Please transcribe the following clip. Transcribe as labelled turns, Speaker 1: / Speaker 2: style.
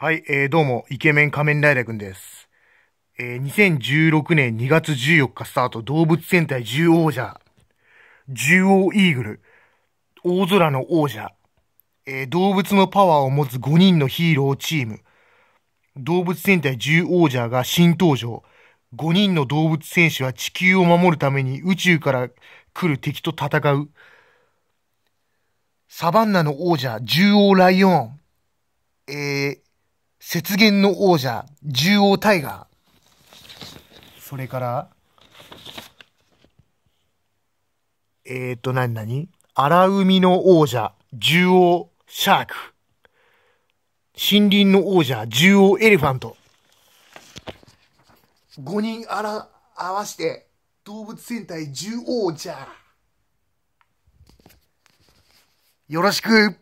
Speaker 1: はい、えー、どうも、イケメン仮面ライダーくんです。えー、2016年2月14日スタート、動物戦隊獣王者、獣王イーグル、大空の王者、えー、動物のパワーを持つ5人のヒーローチーム、動物戦隊獣王者が新登場、5人の動物戦士は地球を守るために宇宙から来る敵と戦う、サバンナの王者、獣王ライオン、えー雪原の王者、獣王タイガー。それから、えっ、ー、と、なになに荒海の王者、獣王シャーク。森林の王者、獣王エレファント。五人あら、合わせて、動物戦隊獣王じゃ。よろしく